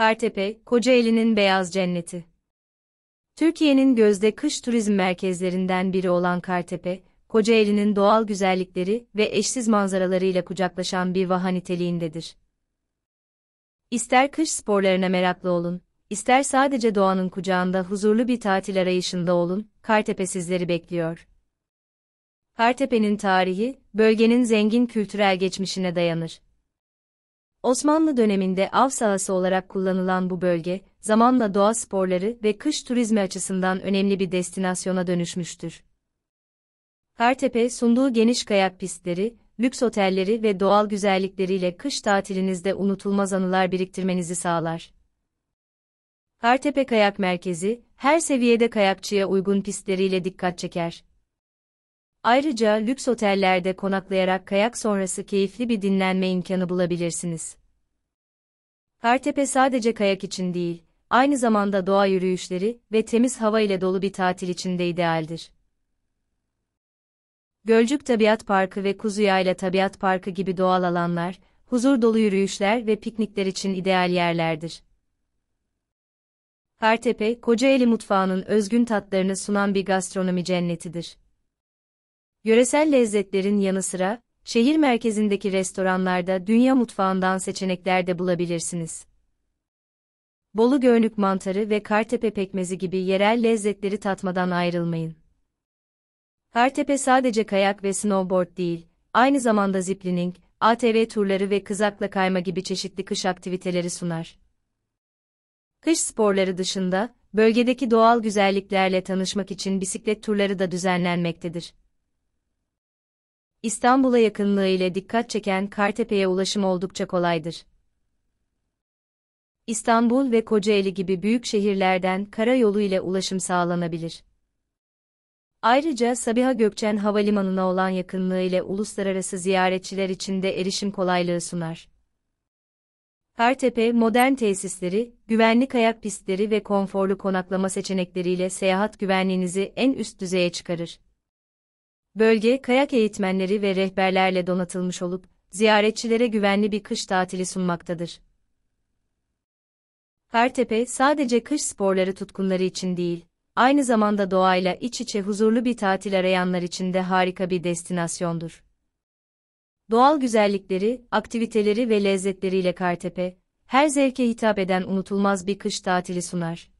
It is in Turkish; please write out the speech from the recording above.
Kartepe, Kocaeli'nin beyaz cenneti. Türkiye'nin gözde kış turizm merkezlerinden biri olan Kartepe, Kocaeli'nin doğal güzellikleri ve eşsiz manzaralarıyla kucaklaşan bir vaha niteliğindedir. İster kış sporlarına meraklı olun, ister sadece doğanın kucağında huzurlu bir tatil arayışında olun, Kartepe sizleri bekliyor. Kartepe'nin tarihi, bölgenin zengin kültürel geçmişine dayanır. Osmanlı döneminde av sahası olarak kullanılan bu bölge, zamanla doğa sporları ve kış turizmi açısından önemli bir destinasyona dönüşmüştür. Kartepe sunduğu geniş kayak pistleri, lüks otelleri ve doğal güzellikleriyle kış tatilinizde unutulmaz anılar biriktirmenizi sağlar. Kartepe Kayak Merkezi, her seviyede kayakçıya uygun pistleriyle dikkat çeker. Ayrıca lüks otellerde konaklayarak kayak sonrası keyifli bir dinlenme imkanı bulabilirsiniz. Kartepe sadece kayak için değil, aynı zamanda doğa yürüyüşleri ve temiz hava ile dolu bir tatil için de idealdir. Gölcük Tabiat Parkı ve Kuzuyayla Tabiat Parkı gibi doğal alanlar, huzur dolu yürüyüşler ve piknikler için ideal yerlerdir. Kartepe, Kocaeli mutfağının özgün tatlarını sunan bir gastronomi cennetidir. Yöresel lezzetlerin yanı sıra, şehir merkezindeki restoranlarda dünya mutfağından seçenekler de bulabilirsiniz. Bolu Görnük mantarı ve Kartepe pekmezi gibi yerel lezzetleri tatmadan ayrılmayın. Kartepe sadece kayak ve snowboard değil, aynı zamanda ziplining, ATV turları ve kızakla kayma gibi çeşitli kış aktiviteleri sunar. Kış sporları dışında, bölgedeki doğal güzelliklerle tanışmak için bisiklet turları da düzenlenmektedir. İstanbul'a yakınlığı ile dikkat çeken Kartepe'ye ulaşım oldukça kolaydır. İstanbul ve Kocaeli gibi büyük şehirlerden karayolu ile ulaşım sağlanabilir. Ayrıca Sabiha Gökçen Havalimanı'na olan yakınlığı ile uluslararası ziyaretçiler için de erişim kolaylığı sunar. Kartepe, modern tesisleri, güvenlik kayak pistleri ve konforlu konaklama seçenekleriyle seyahat güvenliğinizi en üst düzeye çıkarır. Bölge kayak eğitmenleri ve rehberlerle donatılmış olup ziyaretçilere güvenli bir kış tatili sunmaktadır. Kartepe sadece kış sporları tutkunları için değil, aynı zamanda doğayla iç içe huzurlu bir tatil arayanlar için de harika bir destinasyondur. Doğal güzellikleri, aktiviteleri ve lezzetleriyle Kartepe, her zevke hitap eden unutulmaz bir kış tatili sunar.